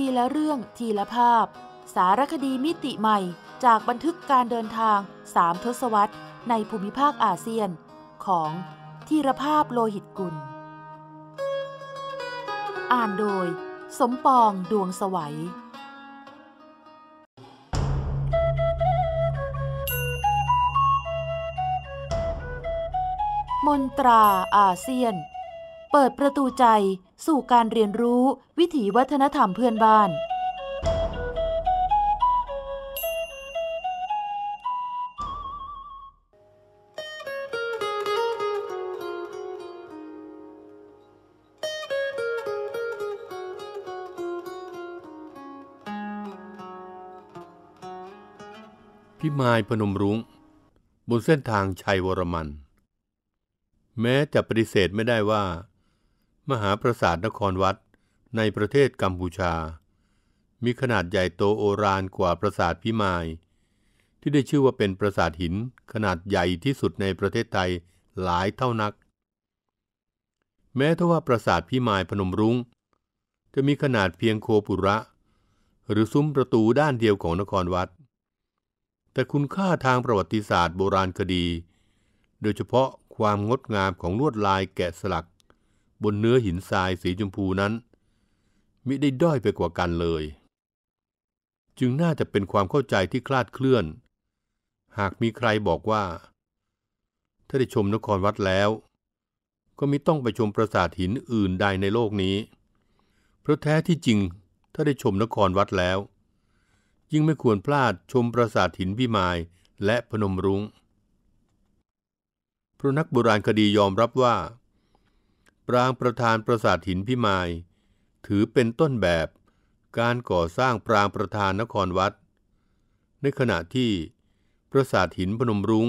ทีละเรื่องทีละภาพ สารคดีมิติใหม่จากบันทึกการเดินทาง 3 ทศวรรษในภูมิภาคอาเซียน ของทีรภาพโลหิตกุล อ่านโดย สมปองดวงสวัย มนตราอาเซียนเปิดประตูใจสู่การเรียนรู้ วิถีวัฒนธรรมเพื่อนบ้านพิมายพนมรุง้งบนเส้นทางชัยวรมัน แม้จะปฏิเสธไม่ได้ว่ามหาปราสาทนครวัดในประเทศกัมพูชา มีขนาดใหญ่โตโอรานกว่าปราสาทพิมาย ที่ได้ชื่อว่าเป็นปราสาทหินขนาดใหญ่ที่สุดในประเทศไทยหลายเท่านัก แม้ทว่าปราสาทพิมายพนมรุง้งจะมีขนาดเพียงโคปุระ หรือซุ้มประตูด้านเดียวของนครวัด แต่คุณค่าทางประวัติศาสตร์โบราณคดี โดยเฉพาะความงดงามของลวดลายแกะสลักบนเนื้อหินทรายสีชมพูนั้นมิได้ด้อยไปกว่ากันเลย จึงน่าจะเป็นความเข้าใจที่คลาดเคลื่อน หากมีใครบอกว่า ถ้าได้ชมนครวัดแล้ว ก็มิต้องไปชมปราสาทหินอื่นใดในโลกนี้ เพราะแท้ที่จริงถ้าได้ชมนครวัดแล้ว ยิ่งไม่ควรพลาดชมปราสาทหินพิมายและพนมรุง้งเพราะนักโบราณคดียอมรับว่าปรางประธานปราสาทหินพิมายถือเป็นต้นแบบการก่อสร้างปรางประธานนครวัด ในขณะที่ปราสาทหินพนมรุง้ง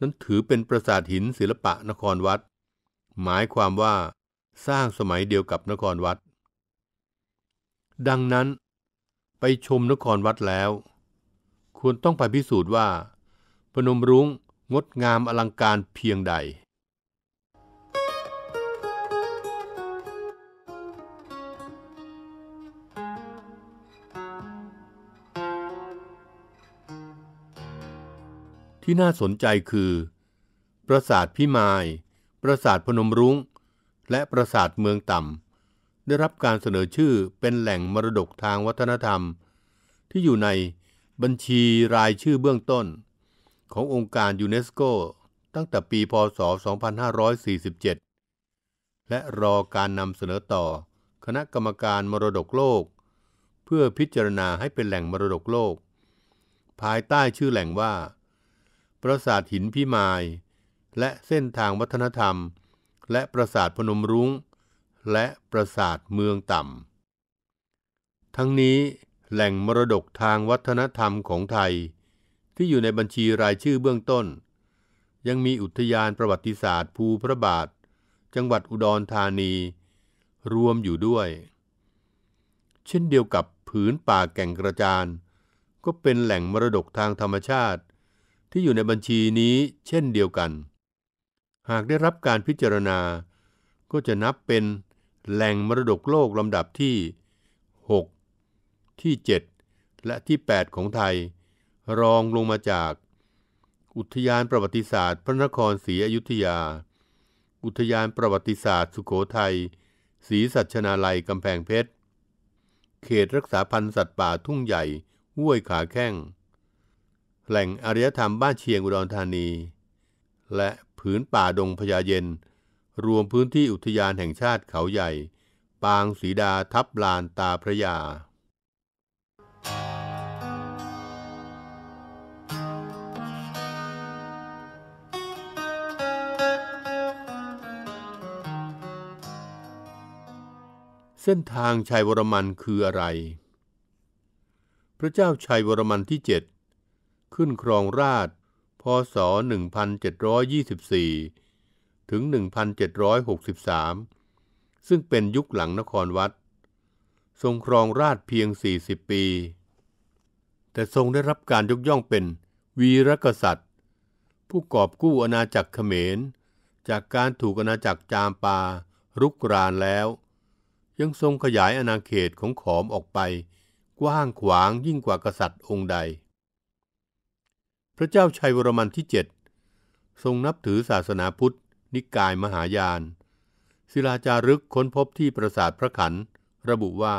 นั้นถือเป็นปราสาทหินศิลปะนครวัด หมายความว่าสร้างสมัยเดียวกับนครวัด ดังนั้นไปชมนครวัดแล้ว ควรต้องไปพิสูจน์ว่าพนมรุง้งงดงามอลังการเพียงใดที่น่าสนใจคือ ปราสาทพิมาย ปราสาทพนมรุง้ง และปราสาทเมืองต่ำ ได้รับการเสนอชื่อเป็นแหล่งมรดกทางวัฒนธรรม ที่อยู่ในบัญชีรายชื่อเบื้องต้น ขององค์การยูเนสโกตั้งแต่ปีพศ 2547 และรอการนำเสนอต่อคณะกรรมการมรดกโลก เพื่อพิจารณาให้เป็นแหล่งมรดกโลก ภายใต้ชื่อแหล่งว่าปราสาทหินพิมาย และเส้นทางวัฒนธรรม และปราสาทพนมรุง้ง และปราสาทเมืองต่ำทั้งนี้แหล่งมรดกทางวัฒนธรรมของไทย ที่อยู่ในบัญชีรายชื่อ เบื้องต้น ยังมีอุทยานประวัติศาสตร์ภูพระบาท จังหวัดอุดรธานี รวมอยู่ด้วย เช่นเดียวกับผืนป่าแก่งกระจานก็เป็นแหล่งมรดกทางธรรมชาติที่อยู่ในบัญชีนี้เช่นเดียวกัน หากได้รับการพิจารณาก็จะนับเป็นแหล่งมรดกโลกลำดับที่ 6 ที่ 7 และที่ 8 ของไทย รองลงมาจากอุทยานประวัติศาสตร์พระนครศรีอยุธยา อุทยานประวัติศาสตร์สุโขทัยศรีสัชนาลัยกำแพงเพชรเขตรักษาพันธุ์สัตว์ป่าทุ่งใหญ่ ห้วยขาแข้งแหล่งอารยธรรมบ้านเชียงอุดรธานี และผืนป่าดงพญาเย็นรวมพื้นที่อุทยานแห่งชาติเขาใหญ่ปางสีดาทับลานตาพระยา เส้นทางชัยวรมันคืออะไร พระเจ้าชัยวรมันที่เจ็ดขึ้นครองราช พศ 1724 ถึง 1763 ซึ่งเป็นยุคหลังนครวัด ทรงครองราชเพียง 40 ปี แต่ทรงได้รับการยกย่องเป็นวีรกษัตริย์ ผู้กอบกู้อาณาจักรเขมร จากการถูกอาณาจักรจามปาลุกรานแล้ว ยังทรงขยายอาณาเขตของขอมออกไป กว้างขวางยิ่งกว่ากษัตริย์องค์ใดพระเจ้าชัยวรมันที่ 7 ทรงนับถือศาสนาพุทธ นิกายมหายาน ศิลาจารึกค้นพบที่ปราสาทพระขัน ระบุว่า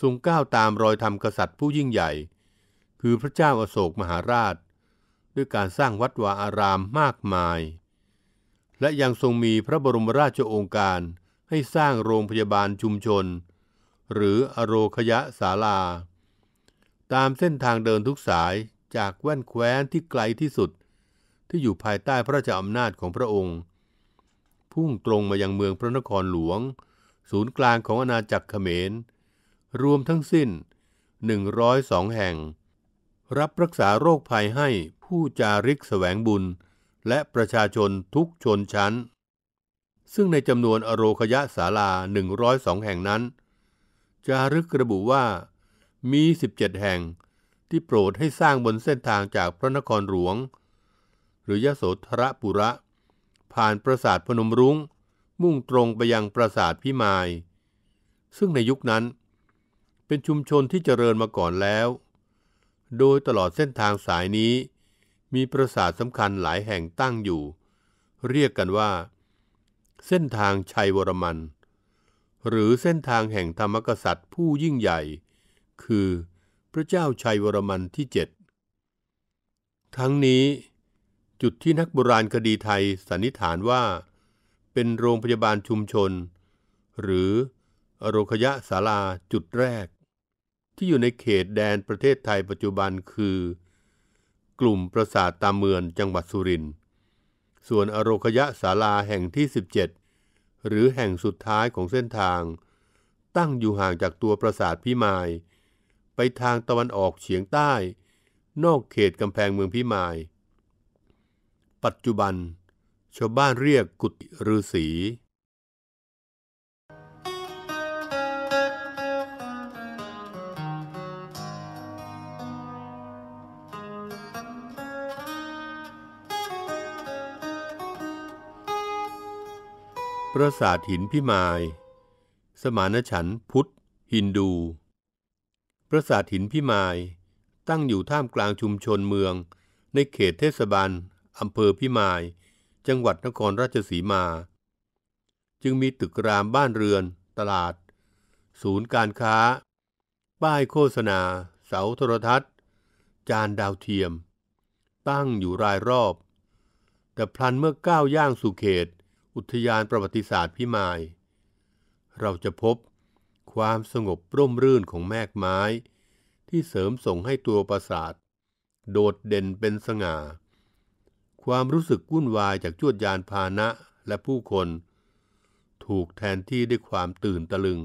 ทรงก้าวตามรอยธรรมกษัตริย์ผู้ยิ่งใหญ่ คือพระเจ้าอาโศกมหาราช ด้วยการสร้างวัดวาอารามมากมาย และยังทรงมีพระบรมราชโองการให้สร้างโรงพยาบาลชุมชน หรืออโรคยะศาลา ตามเส้นทางเดินทุกสายจากแว่นแคว้นที่ไกลที่สุด ที่อยู่ภายใต้พระราชอำนาจของพระองค์ พุ่งตรงมายังเมืองพระนครหลวง ศูนย์กลางของอาณาจักรเขมร รวมทั้งสิ้น 102 แห่ง รับรักษาโรคภัยให้ผู้จาริกแสวงบุญและประชาชนทุกชนชั้น ซึ่งในจำนวนอโรคยะศาลา 102 แห่งนั้น จารึกระบุว่ามี 17 แห่งที่โปรดให้สร้างบนเส้นทางจากพระนครหลวง หรือยโสธรปุระ ผ่านปราสาทพนมรุง้งมุ่งตรงไปยังปราสาทพิมาย ซึ่งในยุคนั้นเป็นชุมชนที่เจริญมาก่อนแล้ว โดยตลอดเส้นทางสายนี้มีปราสาทสำคัญหลายแห่งตั้งอยู่ เรียกกันว่า เส้นทางชัยวรมัน หรือเส้นทางแห่งธรรมกษัตริย์ผู้ยิ่งใหญ่ คือพระเจ้าชัยวรมันที่เจ็ดทั้งนี้ จุดที่นักโบราณคดีไทยสันนิษฐานว่า เป็นโรงพยาบาลชุมชน หรือโรคยะศาลาจุดแรก ที่อยู่ในเขตแดนประเทศไทยปัจจุบันคือ กลุ่มปราสาทตามเมือนจังหวัดสุรินทร์ส่วนอโรคยะศาลาแห่งที่ 17 หรือแห่งสุดท้ายของเส้นทาง ตั้งอยู่ห่างจากตัวปราสาทพิมายไปทางตะวันออกเฉียงใต้ นอกเขตกำแพงเมืองพิมาย ปัจจุบันชาวบ้านเรียกกุฏิฤาษี ปราสาทหินพิมาย สมานฉันพุทธฮินดูปราสาทหินพิมายตั้งอยู่ท่ามกลางชุมชนเมืองในเขตเทศบาลอำเภอพิมาย จังหวัดนครราชสีมา จึงมีตึกรามบ้านเรือนตลาด ศูนย์การค้า ป้ายโฆษณา เสาโทรทัศน์ จานดาวเทียม ตั้งอยู่รายรอบ แต่พลันเมื่อก้าวย่างสู่เขต อุทยานประวัติศาสตร์พิมาย เราจะพบความสงบร่มรื่นของแมกไม้ที่เสริมส่งให้ตัวประสาท โดดเด่นเป็นสง่า ความรู้สึกวุ่นวายจากจวดยานพาหนะและผู้คน ถูกแทนที่ด้วยความตื่นตะลึง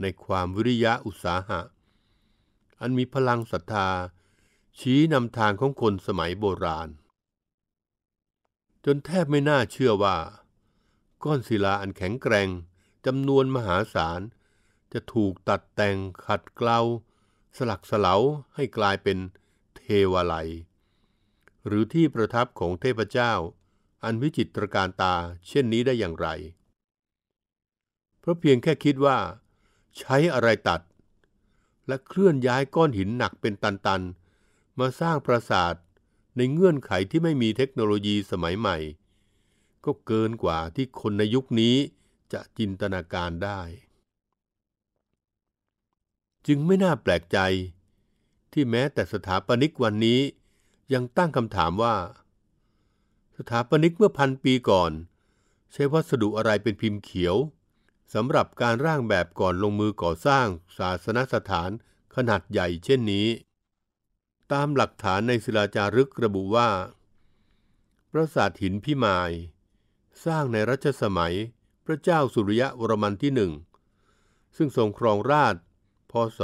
ในความวิริยะอุตสาหะ อันมีพลังศรัทธาชี้นำทางของคนสมัยโบราณ จนแทบไม่น่าเชื่อว่า ก้อนศิลาอันแข็งแกร่งจำนวนมหาศาลจะถูกตัดแต่งขัดเกลาสลักสลาให้กลายเป็นเทวาลัย หรือที่ประทับของเทพเจ้าอันวิจิตรการตา เช่นนี้ได้อย่างไรเพราะเพียงแค่คิดว่า ใช้อะไรตัด และเคลื่อนย้ายก้อนหินหนักเป็นตันๆ มาสร้างปราสาทในเงื่อนไขที่ไม่มีเทคโนโลยีสมัยใหม่ ก็เกินกว่าที่คนในยุคนี้จะจินตนาการได้จึงไม่น่าแปลกใจ ที่แม้แต่สถาปนิกวันนี้ยังตั้งคำถามว่า สถาปนิกเมื่อพันปีก่อน ใช้วัสดุอะไรเป็นพิมพ์เขียวสำหรับการร่างแบบก่อนลงมือก่อสร้างศาสนสถานขนาดใหญ่เช่นนี้ ตามหลักฐานในศิลาจารึกระบุว่าปราสาทหินพิมาย สร้างในรัชสมัย พระเจ้าสุริยะวรมันที่หนึ่งซึ่งทรงครองราชพศ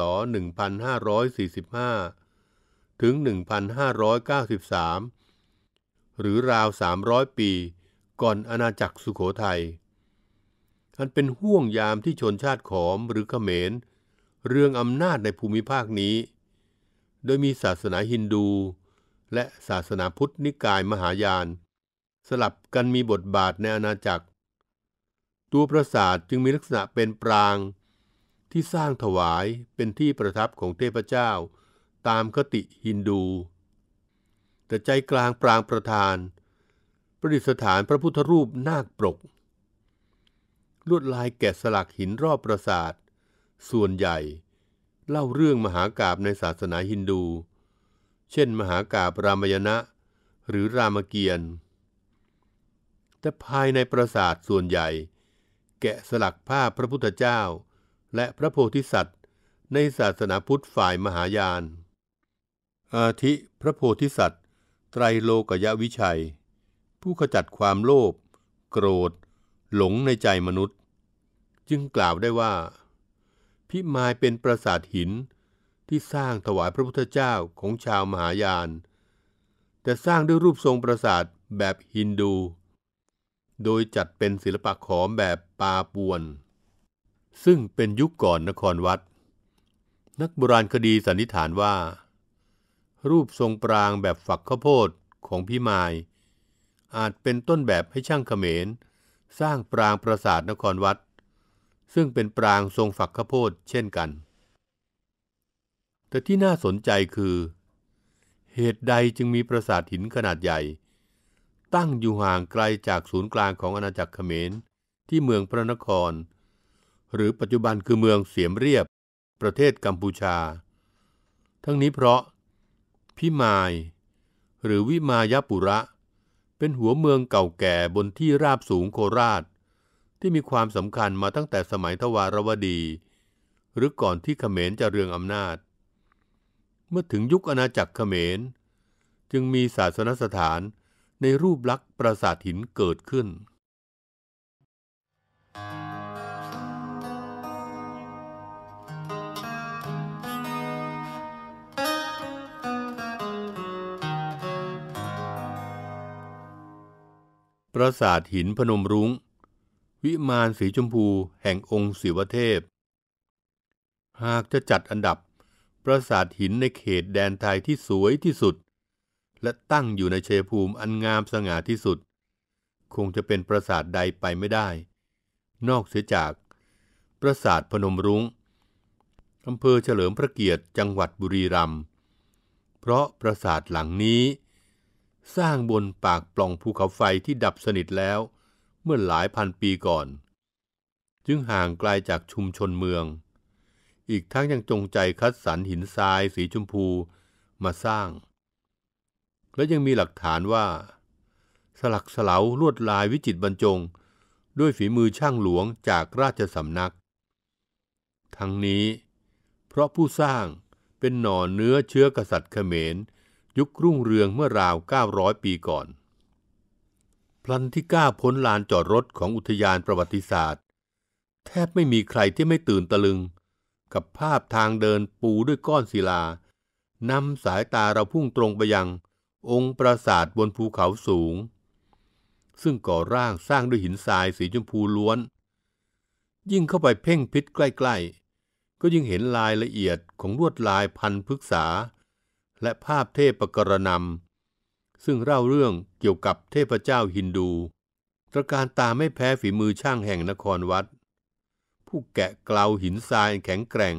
1545 ถึง 1593 หรือราว 300 ปีก่อนอาณาจักรสุโขทยัย อันเป็นห่วงยามที่ชนชาติขอมหรือขเขมร เรื่องอำนาจในภูมิภาคนี้ โดยมีศาสนาฮินดูและศาสนาพุทธนิกายมหายาน สลับกันมีบทบาทในอาณาจักร ตัวปราสาทจึงมีลักษณะเป็นปรางที่สร้างถวายเป็นที่ประทับของเทพเจ้าตามคติฮินดู แต่ใจกลางปรางประธาน ประดิษฐานพระพุทธรูปนาคปรกลวดลายแกะสลักหินรอบปราสาทส่วนใหญ่ เล่าเรื่องมหากาบในศาสนาฮินดู เช่น มหากาบรามยณะหรือรามเกียรติ์แต่ภายในปราสาทส่วนใหญ่ แกะสลักภาพพระพุทธเจ้าและพระโพธิสัตว์ในศาสนาพุทธฝ่ายมหายาน อาทิพระโพธิสัตว์ไตรโลกยวิชัย ผู้ขจัดความโลภโกรธ หลงในใจมนุษย์ จึงกล่าวได้ว่า พิมายเป็นปราสาทหินที่สร้างถวายพระพุทธเจ้าของชาวมหายานแต่สร้างด้วยรูปทรงปราสาทแบบฮินดู โดยจัดเป็นศิลปะขอมแบบปาปวนซึ่งเป็นยุคก่อนนครวัด นักโบราณคดีสันนิษฐานว่า รูปทรงปรางแบบฝักข้าวโพดของพิมาย อาจเป็นต้นแบบให้ช่างเขมร สร้างปรางปราสาทนครวัด ซึ่งเป็นปรางทรงฝักข้าวโพดเช่นกัน แต่ที่น่าสนใจคือ เหตุใดจึงมีปราสาทหินขนาดใหญ่ ตั้งอยู่ห่างไกลจากศูนย์กลางของอาณาจักรเขมรที่เมืองพระนครหรือปัจจุบันคือเมืองเสียมเรียบประเทศกัมพูชา ทั้งนี้เพราะ พิมาย หรือวิมายปุระ เป็นหัวเมืองเก่าแก่บนที่ราบสูงโคราช ที่มีความสำคัญมาตั้งแต่สมัยทวารวดี หรือก่อนที่เขมรจะเรืองอำนาจ เมื่อถึงยุคอาณาจักรเขมรจึงมีศาสนสถานในรูปลักษณ์ปราสาทหินเกิดขึ้น Thank you. ปราสาทหินพนมรุง้งวิมานสีชมพูแห่งองค์ศิวเทพ หากจะจัดอันดับปราสาทหินในเขตแดนไทยที่สวยที่สุด และตั้งอยู่ในเชภูมิอันงามสง่าที่สุด คงจะเป็นปราสาทใดไปไม่ได้ นอกเสียจาก ปราสาทพนมรุง้งอำเภอเฉลิมพระเกียรติจังหวัดบุรีรัมย์เพราะปราสาทหลังนี้สร้างบนปากปล่องภูเขาไฟที่ดับสนิทแล้วเมื่อหลายพันปีก่อน จึงห่างไกลาจากชุมชนเมือง อีกทั้งยังจงใจคัดสรรหินทรายสีชมพูมาสร้าง และยังมีหลักฐานว่า สลักสลาวลวดลายวิจิตบรรจงด้วยฝีมือช่างหลวงจากราชสำนัก ทั้งนี้ เพราะผู้สร้างเป็นหน่อเนื้อเชื้อกษัตริย์เขมรยุครุ่งเรืองเมื่อราว 900 ปีก่อน พลันที่ก้าพ้นลานจอดรถของอุทยานประวัติศาสตร์ แทบไม่มีใครที่ไม่ตื่นตะลึง กับภาพทางเดินปูด้วยก้อนศิลา นำสายตาเราพุ่งตรงไปยังองค์ปราสาทบนภูเขาสูง ซึ่งก่อร่างสร้างด้วยหินทรายสีชมพูล้วน ยิ่งเข้าไปเพ่งพิษใกล้ๆ ก็ยิ่งเห็นลายละเอียดของลวดลายพันพฤกษาและภาพเทพกรณำซึ่งเล่าเรื่องเกี่ยวกับเทพเจ้าฮินดูตระการตาไม่แพ้ฝีมือช่างแห่งนครวัด ผู้แกะเกลาหินทรายแข็งแกร่ง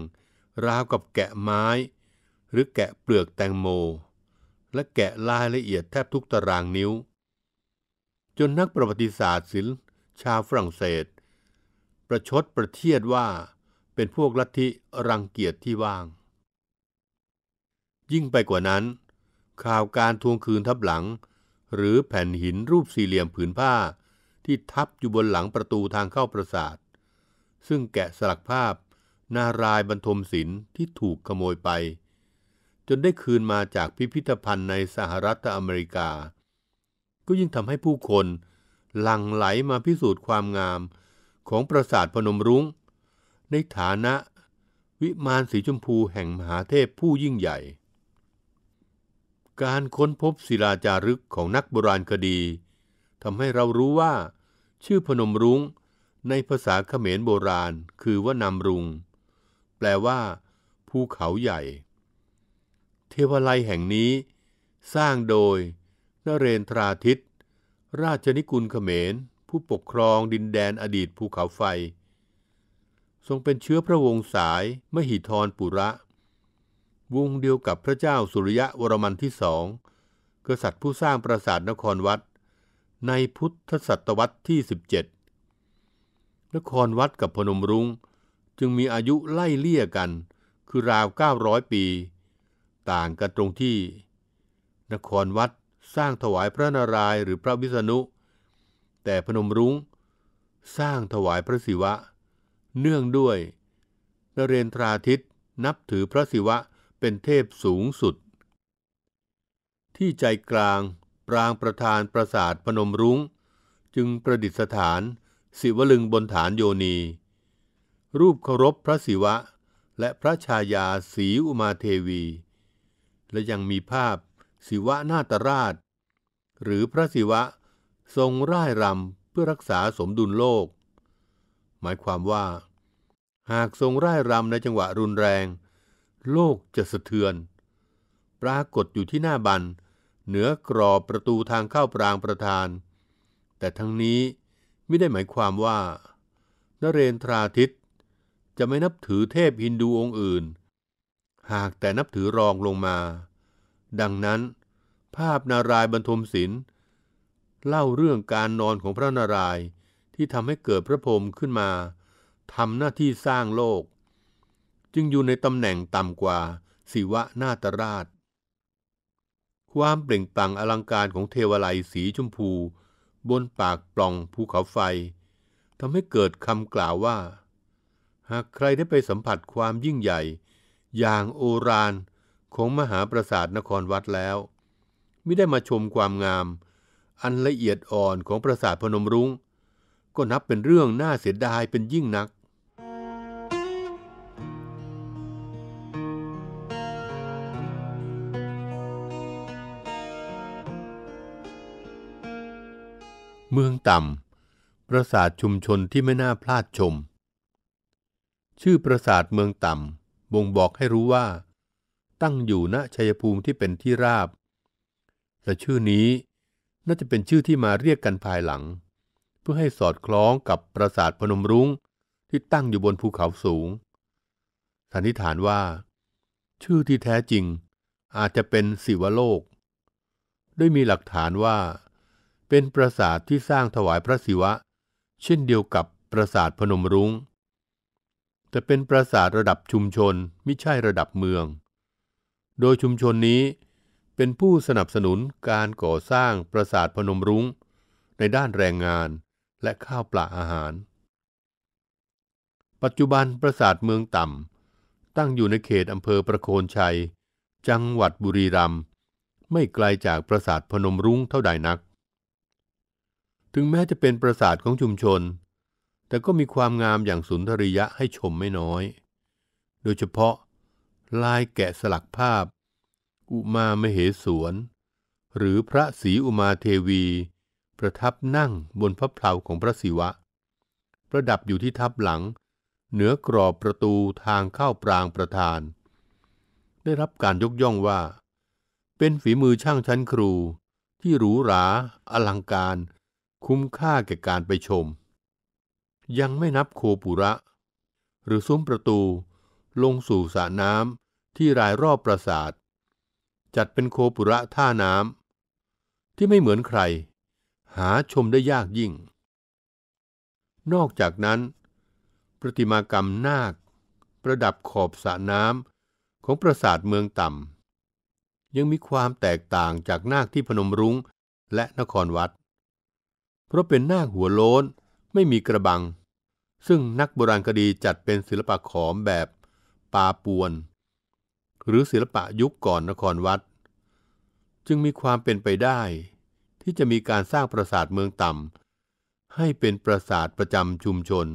ราวกับแกะไม้ หรือแกะเปลือกแตงโม และแกะลายละเอียดแทบทุกตารางนิ้ว จนนักประวัติศาสตร์ศิลป์ชาวฝรั่งเศส ประชดประเทียดว่าเป็นพวกลัทธิรังเกียจที่ว่างยิ่งไปกว่านั้น ข่าวการทวงคืนทับหลัง หรือแผ่นหินรูปสี่เหลี่ยมผืนผ้า ที่ทับอยู่บนหลังประตูทางเข้าปราสาท ซึ่งแกะสลักภาพนารายบรรทมศิลป์ที่ถูกขโมยไป จนได้คืนมาจากพิพิธภัณฑ์ในสหรัฐอเมริกา ก็ยิ่งทำให้ผู้คน หลั่งไหลมาพิสูจน์ความงามของปราสาทพนมรุง้งในฐานะวิมานสีชมพูแห่งมหาเทพผู้ยิ่งใหญ่การค้นพบศิลาจารึกของนักโบราณคดีทำให้เรารู้ว่า ชื่อพนมรุง้งในภาษาเขมรโบราณคือว่านำรุง แปลว่า ภูเขาใหญ่ เทวาลัยแห่งนี้ สร้างโดย นเรนทราทิต ราชนิกุลเขมร ผู้ปกครองดินแดนอดีตภูเขาไฟ ทรงเป็นเชื้อพระวงศ์สายมหิธรปุระวงเดียวกับพระเจ้าสุริยะวรมันที่สองกษัตริย์ผู้สร้างปราสาทนครวัด ในพุทธศตวรรษที่ 17นครวัดกับพนมรุง้งจึงมีอายุไล่เลี่ยกันคือราว900 ปี ต่างกันตรงที่ นครวัดสร้างถวายพระนารายณ์หรือพระวิษณุแต่พนมรุง้งสร้างถวายพระศิวะ เนื่องด้วยนเรนทราทิตนับถือพระศิวะเป็นเทพสูงสุด ที่ใจกลางปรางประธานประสาทพนมรุง้งจึงประดิษฐานศิวลึงบนฐานโยนี รูปเคารพพระศิวะ และพระชายาศีอุมาเทวี และยังมีภาพศิวะนาตราช หรือพระศิวะทรงร่ายรำ เพื่อรักษาสมดุลโลก หมายความว่า หากทรงร่ายรำในจังหวะรุนแรงโลกจะสะเทือน ปรากฏอยู่ที่หน้าบัน เหนือกรอบประตูทางเข้าปรางประธาน แต่ทั้งนี้ไม่ได้หมายความว่า นเรนทราทิตจะไม่นับถือเทพฮินดูองค์อื่น หากแต่นับถือรองลงมา ดังนั้นภาพนารายบรรทมศิลป์เล่าเรื่องการนอนของพระนาราย ที่ทำให้เกิดพระพรหมขึ้นมาทำหน้าที่สร้างโลกจึงอยู่ในตำแหน่งต่ำกว่าศิวะนาตราช ความเปล่งปลั่งอลังการของเทวไลสีชมพู บนปากปล่องภูเขาไฟทำให้เกิดคำกล่าวว่า หากใครได้ไปสัมผัสความยิ่งใหญ่ อย่างโอรานของมหาปราสาทนครวัดแล้ว ไม่ได้มาชมความงาม อันละเอียดอ่อนของปราสาทพนมรุง้ง ก็นับเป็นเรื่องน่าเสียดายเป็นยิ่งนักเมืองต่ำปราสาทชุมชนที่ไม่น่าพลาดชม ชื่อปราสาทเมืองต่ำบ่งบอกให้รู้ว่า ตั้งอยู่ณชัยภูมิที่เป็นที่ราบและชื่อนี้น่าจะเป็นชื่อที่มาเรียกกันภายหลัง เพื่อให้สอดคล้องกับปราสาทพนมรุง้งที่ตั้งอยู่บนภูเขาสูงสันนิษฐานว่า ชื่อที่แท้จริงอาจจะเป็นสิวโลก ด้วยมีหลักฐานว่าเป็นปราสาทที่สร้างถวายพระศิวะเช่นเดียวกับปราสาทพนมรุง้งแต่เป็นปราสาทระดับชุมชนไม่ใช่ระดับเมือง โดยชุมชนนี้เป็นผู้สนับสนุนการก่อสร้างปราสาทพนมรุง้งในด้านแรงงานและข้าวปลาอาหาร ปัจจุบันปราสาทเมืองต่ำ ตั้งอยู่ในเขตอำเภอประโคนชัย จังหวัดบุรีรัมย์ไม่ไกลจากปราสาทพนมรุ้งเท่าใดนักถึงแม้จะเป็นปราสาทของชุมชน แต่ก็มีความงามอย่างสุนทรียะให้ชมไม่น้อย โดยเฉพาะลายแกะสลักภาพ อุมามเหสวน หรือพระศรีอุมาเทวี ประทับนั่งบนพระเพลาของพระศิวะ ประดับอยู่ที่ทับหลังเหนือกรอบประตูทางเข้าปรางประธาน ได้รับการยกย่องว่า เป็นฝีมือช่างชั้นครูที่หรูหราอลังการคุ้มค่าแก่การไปชม ยังไม่นับโคปุระหรือซุ้มประตูลงสู่สระน้ำที่รายรอบปราสาท จัดเป็นโคปุระท่าน้ำที่ไม่เหมือนใคร หาชมได้ยากยิ่ง นอกจากนั้น ประติมากรรมนาคประดับขอบสระน้ำของปราสาทเมืองต่ำยังมีความแตกต่างจากนาคที่พนมรุง้งและนครวัดเพราะเป็นนาคหัวโล้นไม่มีกระบัง ซึ่งนักโบราณคดีจัดเป็นศิลปะขอมแบบปาปวน หรือศิลปะยุคก่อนนครวัด จึงมีความเป็นไปได้ ที่จะมีการสร้างปราสาทเมืองต่ำให้เป็นปราสาทประจำชุมชน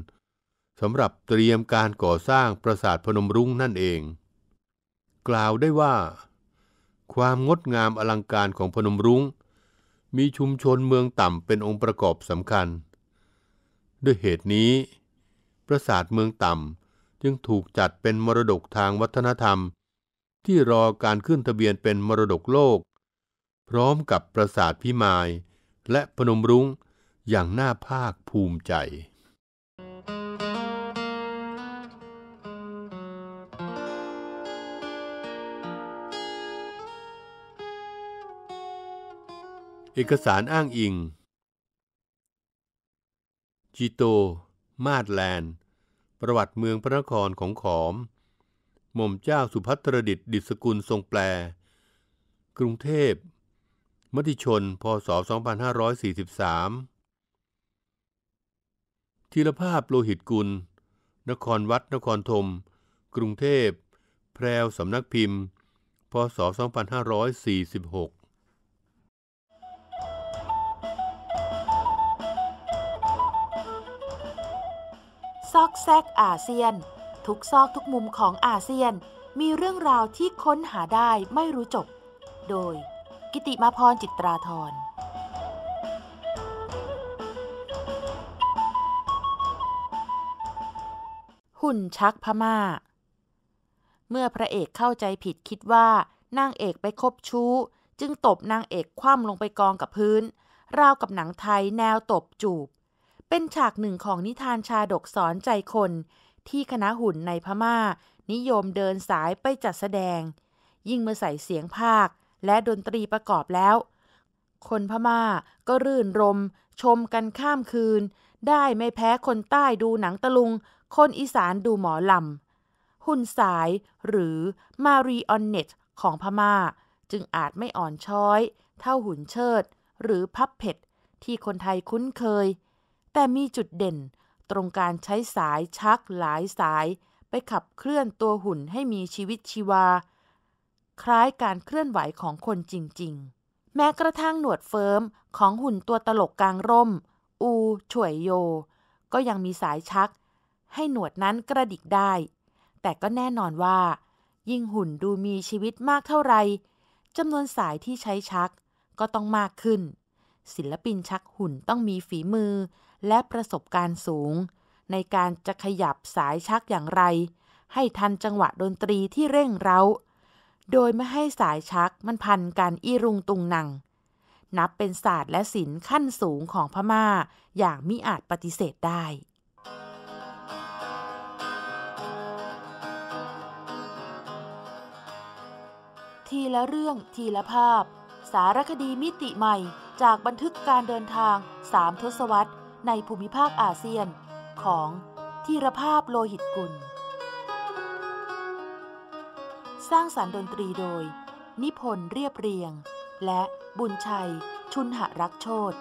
สำหรับเตรียมการก่อสร้างปราสาทพนมรุ้งนั่นเอง กล่าวได้ว่า ความงดงามอลังการของพนมรุ้งมีชุมชนเมืองต่ำเป็นองค์ประกอบสำคัญ ด้วยเหตุนี้ ปราสาทเมืองต่ำจึงถูกจัดเป็นมรดกทางวัฒนธรรม ที่รอการขึ้นทะเบียนเป็นมรดกโลก พร้อมกับปราสาทพิมายและพนมรุ้งอย่างน่าภาคภูมิใจเอกสารอ้างอิง จิโต มาดแลนด์ประวัติเมืองพระนครของขอม หม่อมเจ้าสุพัทรดิตดิศกุลทรงแปล กรุงเทพมติชน พศ 2543ธีรภาพโลหิตกุล นครวัดนครธม กรุงเทพ แพรวสำนักพิมพ์ พศ 2546ซอกแซกอาเซียน ทุกซอกทุกมุมของอาเซียนมีเรื่องราวที่ค้นหาได้ไม่รู้จบ โดยกิติมาพรจิตราธร หุ่นชักพมา่า เมื่อพระเอกเข้าใจผิดคิดว่านางเอกไปคบชู้ จึงตบนางเอกคว่ำลงไปกองกับพื้นราวกับหนังไทยแนวตบจูบเป็นฉากหนึ่งของนิทานชาดกสอนใจคน ที่คณะหุ่นในพมา่า นิยมเดินสายไปจัดแสดง ยิ่งเมื่อใส่เสียงภาคและดนตรีประกอบแล้ว คนพม่าก็รื่นรม ชมกันข้ามคืน ได้ไม่แพ้คนใต้ดูหนังตะลุง คนอีสานดูหมอลำหุ่นสายหรือมารีออนเนตของพมา่า จึงอาจไม่อ่อนช้อย เท่าหุ่นเชิด หรือพับเพ็ดที่คนไทยคุ้นเคยแต่มีจุดเด่นตรงการใช้สายชัก หลายสาย ไปขับเคลื่อนตัวหุ่นให้มีชีวิตชีวา คล้ายการเคลื่อนไหวของคนจริงๆ แม้กระทั่งหนวดเฟิร์ม ของหุ่นตัวตลกกลางร่ม อูช่วยโย ก็ยังมีสายชัก ให้หนวดนั้นกระดิกได้ แต่ก็แน่นอนว่า ยิ่งหุ่นดูมีชีวิตมากเท่าไหร่จำนวนสายที่ใช้ชักก็ต้องมากขึ้น ศิลปินชักหุ่นต้องมีฝีมือและประสบการณ์สูง ในการจะขยับสายชักอย่างไร ให้ทันจังหวะดนตรีที่เร่งเร้า โดยไม่ให้สายชักมันพันการอีรุงตุงนัง นับเป็นศาสตร์และศิลป์ขั้นสูงของพมา่าอย่างมิอาจปฏิเสธได้ ทีละเรื่องทีละภาพ สารคดีมิติใหม่จากบันทึกการเดินทางสามทศวรรษในภูมิภาคอาเซียนของทีรภาพโลหิตกุลสร้างสารรค์ดนตรีโดย นิพนธ์เรียบเรียง และบุญชัยชุนหรักโชต